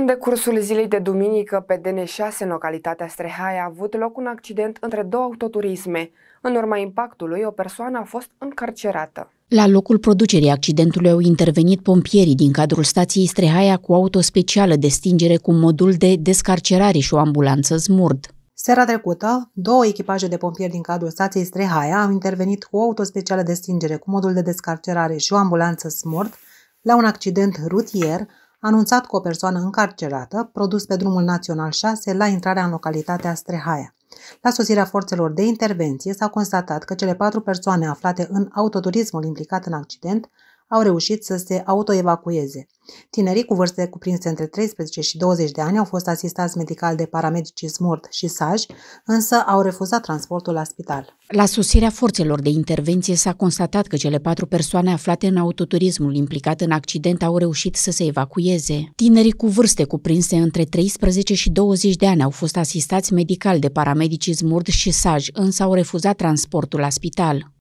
În decursul zilei de duminică, pe DN6, în localitatea Strehai, a avut loc un accident între două autoturisme. În urma impactului, o persoană a fost încarcerată. La locul producerii accidentului au intervenit pompierii din cadrul stației Strehaia cu auto specială de stingere cu modul de descarcerare și o ambulanță smurd. Seara trecută, două echipaje de pompieri din cadrul stației Strehaia au intervenit cu auto specială de stingere cu modul de descarcerare și o ambulanță Smurd la un accident rutier anunțat cu o persoană încarcerată, produs pe drumul național 6 la intrarea în localitatea Strehaia. La sosirea forțelor de intervenție s-a constatat că cele patru persoane aflate în autoturismul implicat în accident au reușit să se autoevacueze. Tinerii cu vârste cuprinse între 13 și 20 de ani au fost asistați medical de paramedici Smurt și Saj, însă au refuzat transportul la spital. La susținerea forțelor de intervenție s-a constatat că cele patru persoane aflate în autoturismul implicat în accident au reușit să se evacueze. Tinerii cu vârste cuprinse între 13 și 20 de ani au fost asistați medical de paramedici smurt și Saj, însă au refuzat transportul la spital.